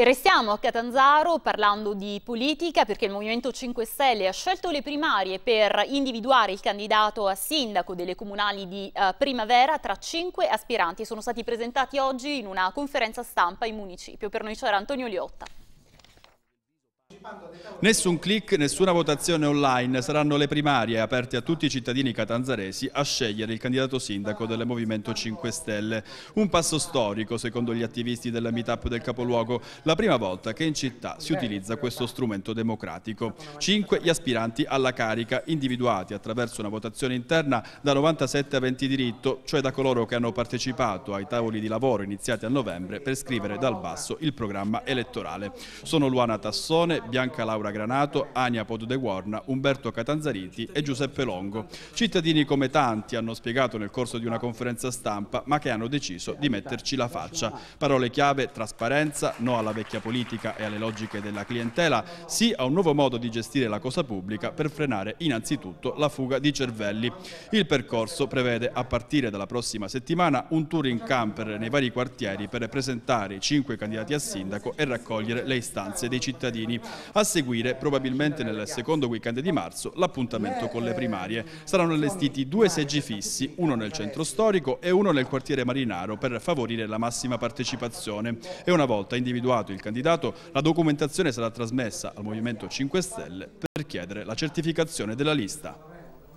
E restiamo a Catanzaro parlando di politica perché il Movimento 5 Stelle ha scelto le primarie per individuare il candidato a sindaco delle comunali di eh, primavera tra cinque aspiranti. Sono stati presentati oggi in una conferenza stampa in municipio. Per noi c'era Antonio Liotta. Nessun click, nessuna votazione online, saranno le primarie aperte a tutti i cittadini catanzaresi a scegliere il candidato sindaco del Movimento 5 Stelle. Un passo storico, secondo gli attivisti della meetup del capoluogo, la prima volta che in città si utilizza questo strumento democratico. Cinque gli aspiranti alla carica, individuati attraverso una votazione interna da 97 a 20 diritto, cioè da coloro che hanno partecipato ai tavoli di lavoro iniziati a novembre per scrivere dal basso il programma elettorale. Sono Luana Tassone, Bianca Bianca Laura Granato, Ania Poddeguorna, Umberto Catanzariti e Giuseppe Longo. Cittadini come tanti hanno spiegato nel corso di una conferenza stampa ma che hanno deciso di metterci la faccia. Parole chiave trasparenza, no alla vecchia politica e alle logiche della clientela, sì a un nuovo modo di gestire la cosa pubblica per frenare innanzitutto la fuga di cervelli. Il percorso prevede a partire dalla prossima settimana un tour in camper nei vari quartieri per presentare i cinque candidati a sindaco e raccogliere le istanze dei cittadini. A seguire, probabilmente nel secondo weekend di marzo, l'appuntamento con le primarie. Saranno allestiti due seggi fissi, uno nel centro storico e uno nel quartiere Marinaro per favorire la massima partecipazione. E una volta individuato il candidato, la documentazione sarà trasmessa al Movimento 5 Stelle per chiedere la certificazione della lista.